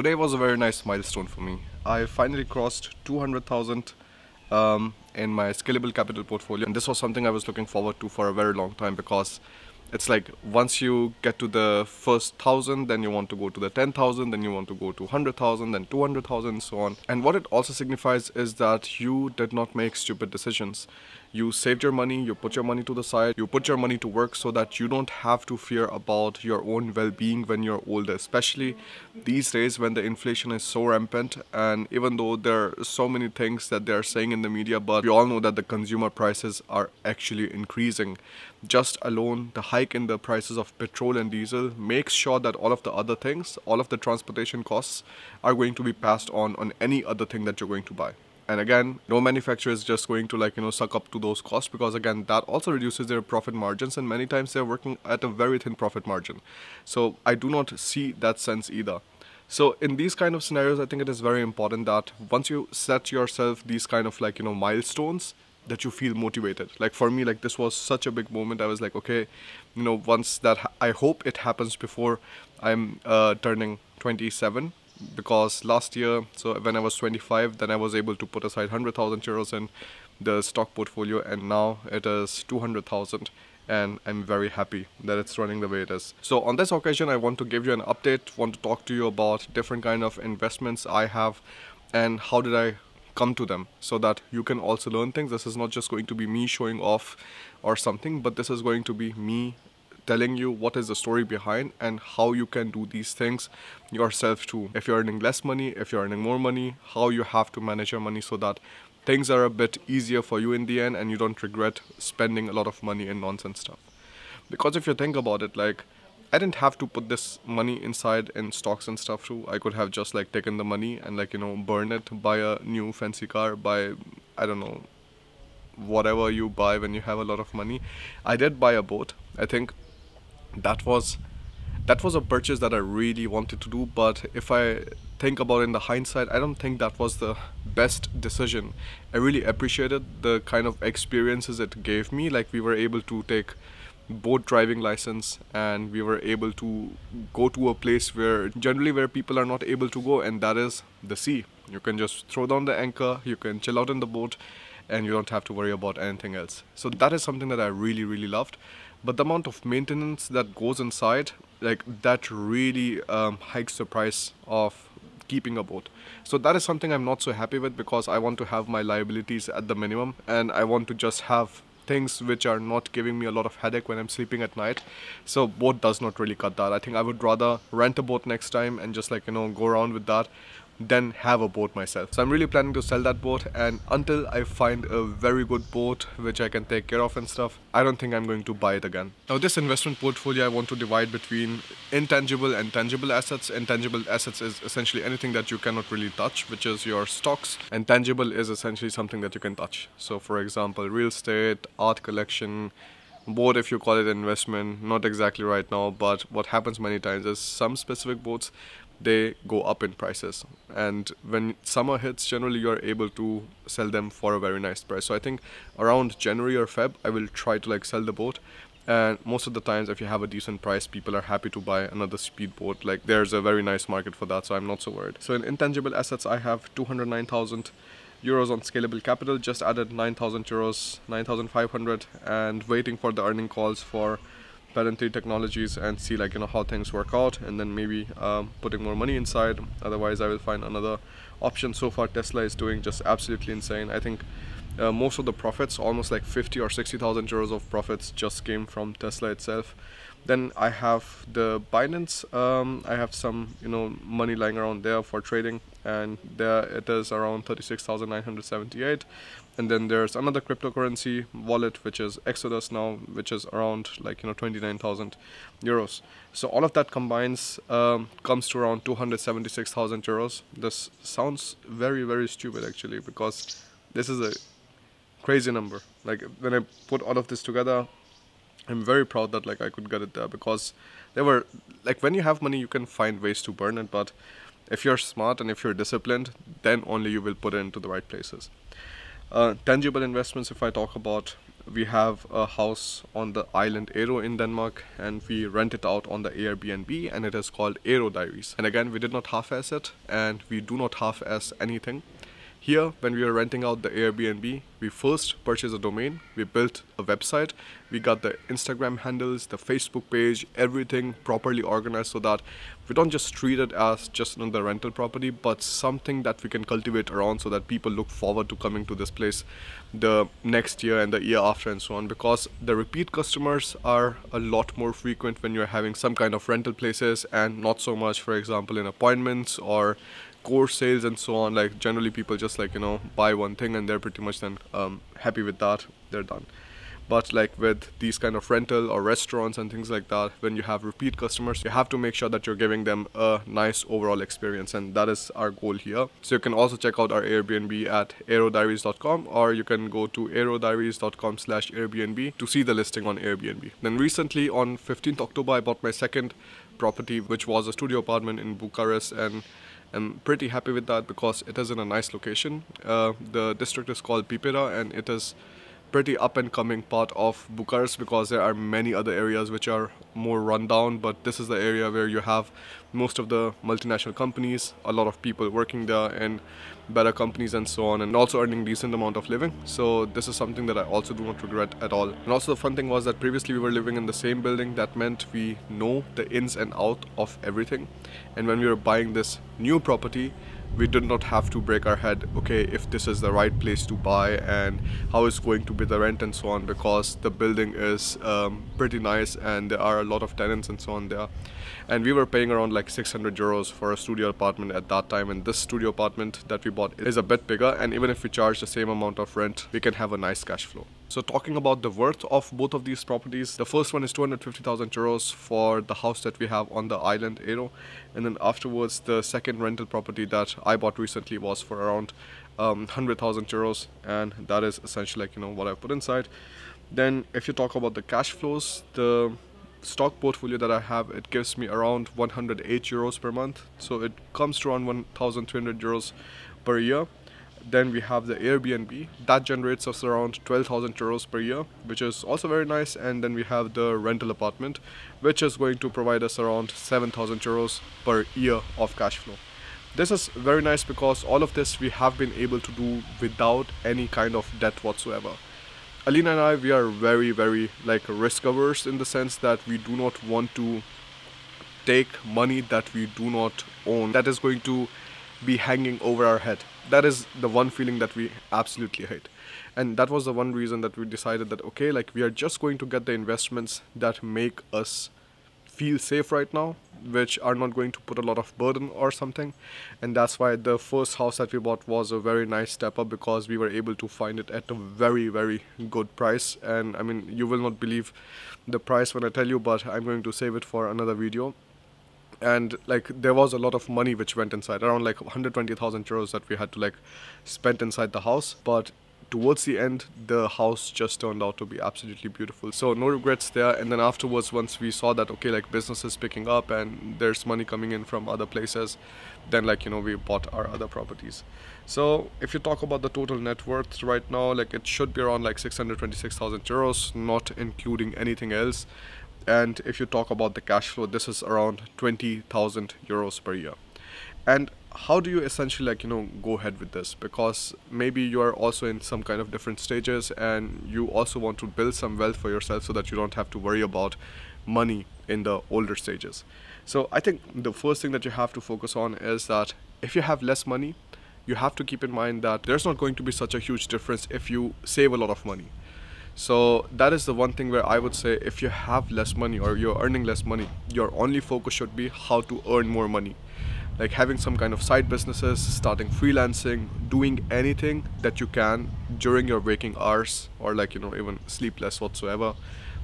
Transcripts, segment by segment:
Today was a very nice milestone for me. I finally crossed 200,000 um, in my scalable capital portfolio and this was something I was looking forward to for a very long time because it's like once you get to the first thousand then you want to go to the 10,000 then you want to go to 100,000 then 200,000 and so on and what it also signifies is that you did not make stupid decisions you saved your money, you put your money to the side, you put your money to work so that you don't have to fear about your own well-being when you're older, especially these days when the inflation is so rampant and even though there are so many things that they are saying in the media, but we all know that the consumer prices are actually increasing. Just alone, the hike in the prices of petrol and diesel makes sure that all of the other things, all of the transportation costs are going to be passed on on any other thing that you're going to buy and again no manufacturer is just going to like you know suck up to those costs because again that also reduces their profit margins and many times they're working at a very thin profit margin so i do not see that sense either so in these kind of scenarios i think it is very important that once you set yourself these kind of like you know milestones that you feel motivated like for me like this was such a big moment i was like okay you know once that i hope it happens before i'm uh, turning 27 because last year, so when I was 25, then I was able to put aside 100,000 euros in the stock portfolio and now it is 200,000 and I'm very happy that it's running the way it is. So on this occasion, I want to give you an update, want to talk to you about different kind of investments I have and how did I come to them so that you can also learn things. This is not just going to be me showing off or something, but this is going to be me telling you what is the story behind and how you can do these things yourself too. If you're earning less money, if you're earning more money, how you have to manage your money so that things are a bit easier for you in the end and you don't regret spending a lot of money in nonsense stuff. Because if you think about it, like I didn't have to put this money inside in stocks and stuff too. I could have just like taken the money and like you know burn it, buy a new fancy car, buy I don't know whatever you buy when you have a lot of money. I did buy a boat. I think that was that was a purchase that I really wanted to do but if I think about it in the hindsight I don't think that was the best decision I really appreciated the kind of experiences it gave me like we were able to take boat driving license and we were able to go to a place where generally where people are not able to go and that is the sea you can just throw down the anchor you can chill out in the boat and you don't have to worry about anything else so that is something that I really really loved but the amount of maintenance that goes inside like that really um, hikes the price of keeping a boat so that is something i'm not so happy with because i want to have my liabilities at the minimum and i want to just have things which are not giving me a lot of headache when I'm sleeping at night. So boat does not really cut that. I think I would rather rent a boat next time and just like, you know, go around with that then have a boat myself. So I'm really planning to sell that boat and until I find a very good boat which I can take care of and stuff, I don't think I'm going to buy it again. Now this investment portfolio I want to divide between intangible and tangible assets. Intangible assets is essentially anything that you cannot really touch which is your stocks and tangible is essentially something that you can touch. So for example real estate, art collection, boat. if you call it investment not exactly right now but what happens many times is some specific boats they go up in prices. And when summer hits, generally you're able to sell them for a very nice price. So I think around January or Feb, I will try to like sell the boat. And most of the times, if you have a decent price, people are happy to buy another speedboat. Like there's a very nice market for that, so I'm not so worried. So in intangible assets, I have 209,000 euros on scalable capital, just added 9,000 euros, 9,500, and waiting for the earning calls for three technologies and see like you know how things work out and then maybe um, putting more money inside otherwise I will find another option so far Tesla is doing just absolutely insane I think uh, most of the profits almost like 50 or 60,000 euros of profits just came from Tesla itself then I have the Binance um, I have some you know money lying around there for trading and there it is around 36,978 and then there's another cryptocurrency wallet which is exodus now which is around like you know 29000 euros so all of that combines um, comes to around 276000 euros this sounds very very stupid actually because this is a crazy number like when i put all of this together i'm very proud that like i could get it there because there were like when you have money you can find ways to burn it but if you're smart and if you're disciplined then only you will put it into the right places uh, tangible investments, if I talk about, we have a house on the island Aero in Denmark and we rent it out on the Airbnb and it is called Aero Diaries. And again, we did not half-ass it and we do not half-ass anything. Here, when we were renting out the Airbnb, we first purchased a domain, we built a website, we got the Instagram handles, the Facebook page, everything properly organized so that we don't just treat it as just another rental property, but something that we can cultivate around so that people look forward to coming to this place the next year and the year after and so on. Because the repeat customers are a lot more frequent when you're having some kind of rental places and not so much, for example, in appointments or core sales and so on like generally people just like you know buy one thing and they're pretty much then um, happy with that they're done but like with these kind of rental or restaurants and things like that when you have repeat customers you have to make sure that you're giving them a nice overall experience and that is our goal here so you can also check out our airbnb at aerodiaries.com or you can go to aerodiaries.com slash airbnb to see the listing on airbnb then recently on 15th october i bought my second property which was a studio apartment in bucharest and I'm pretty happy with that because it is in a nice location. Uh, the district is called Pipera and it is pretty up and coming part of Bucharest because there are many other areas which are more rundown but this is the area where you have most of the multinational companies, a lot of people working there and better companies and so on and also earning decent amount of living so this is something that I also do not regret at all and also the fun thing was that previously we were living in the same building that meant we know the ins and out of everything and when we were buying this new property we did not have to break our head okay if this is the right place to buy and how is going to be the rent and so on because the building is um, pretty nice and there are a lot of tenants and so on there and we were paying around like 600 euros for a studio apartment at that time and this studio apartment that we bought is a bit bigger and even if we charge the same amount of rent, we can have a nice cash flow. So talking about the worth of both of these properties, the first one is 250,000 euros for the house that we have on the island Aero and then afterwards the second rental property that I bought recently was for around um, 100,000 euros and that is essentially like you know what I put inside. Then if you talk about the cash flows, the stock portfolio that I have, it gives me around 108 euros per month. So it comes to around 1,200 euros per year. Then we have the Airbnb that generates us around 12,000 euros per year, which is also very nice. And then we have the rental apartment, which is going to provide us around 7,000 euros per year of cash flow. This is very nice because all of this we have been able to do without any kind of debt whatsoever. Alina and I, we are very, very like risk averse in the sense that we do not want to take money that we do not own that is going to be hanging over our head. That is the one feeling that we absolutely hate. And that was the one reason that we decided that, okay, like we are just going to get the investments that make us feel safe right now, which are not going to put a lot of burden or something. And that's why the first house that we bought was a very nice step up because we were able to find it at a very, very good price. And I mean, you will not believe the price when I tell you, but I'm going to save it for another video and like there was a lot of money which went inside around like 120000 euros that we had to like spend inside the house but towards the end the house just turned out to be absolutely beautiful so no regrets there and then afterwards once we saw that okay like business is picking up and there's money coming in from other places then like you know we bought our other properties so if you talk about the total net worth right now like it should be around like 626000 euros not including anything else and if you talk about the cash flow this is around 20000 euros per year and how do you essentially like you know go ahead with this because maybe you are also in some kind of different stages and you also want to build some wealth for yourself so that you don't have to worry about money in the older stages so i think the first thing that you have to focus on is that if you have less money you have to keep in mind that there's not going to be such a huge difference if you save a lot of money so that is the one thing where I would say if you have less money or you're earning less money, your only focus should be how to earn more money. Like having some kind of side businesses, starting freelancing, doing anything that you can during your waking hours or like you know even sleepless whatsoever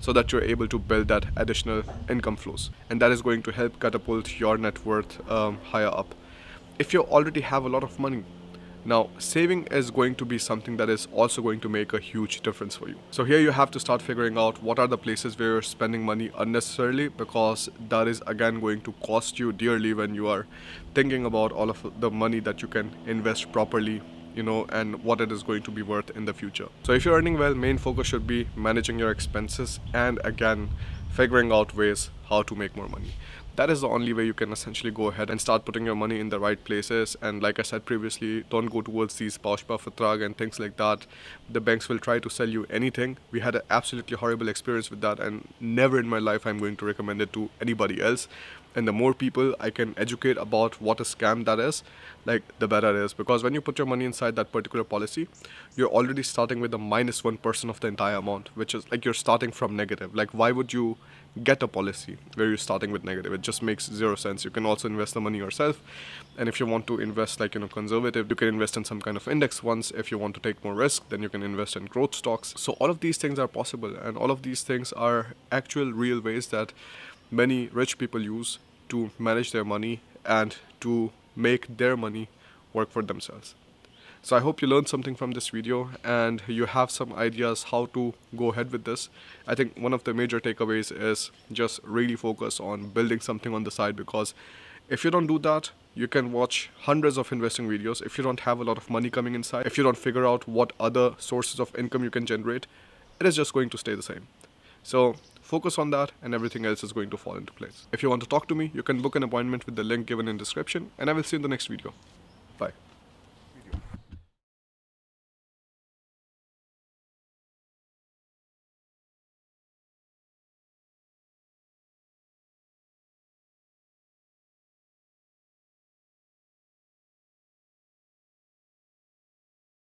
so that you're able to build that additional income flows and that is going to help catapult your net worth um, higher up if you already have a lot of money now, saving is going to be something that is also going to make a huge difference for you. So here you have to start figuring out what are the places where you're spending money unnecessarily because that is again going to cost you dearly when you are thinking about all of the money that you can invest properly you know and what it is going to be worth in the future so if you're earning well main focus should be managing your expenses and again figuring out ways how to make more money that is the only way you can essentially go ahead and start putting your money in the right places. And like I said previously, don't go towards these Paushpa, Fatrag and things like that. The banks will try to sell you anything. We had an absolutely horrible experience with that and never in my life I'm going to recommend it to anybody else. And the more people I can educate about what a scam that is, like the better it is. Because when you put your money inside that particular policy, you're already starting with a minus 1% of the entire amount, which is like you're starting from negative. Like why would you get a policy where you're starting with negative. It just makes zero sense. You can also invest the money yourself. And if you want to invest like, you know, conservative, you can invest in some kind of index funds. If you want to take more risk, then you can invest in growth stocks. So all of these things are possible. And all of these things are actual real ways that many rich people use to manage their money and to make their money work for themselves. So I hope you learned something from this video and you have some ideas how to go ahead with this. I think one of the major takeaways is just really focus on building something on the side because if you don't do that, you can watch hundreds of investing videos. If you don't have a lot of money coming inside, if you don't figure out what other sources of income you can generate, it is just going to stay the same. So focus on that and everything else is going to fall into place. If you want to talk to me, you can book an appointment with the link given in description and I will see you in the next video.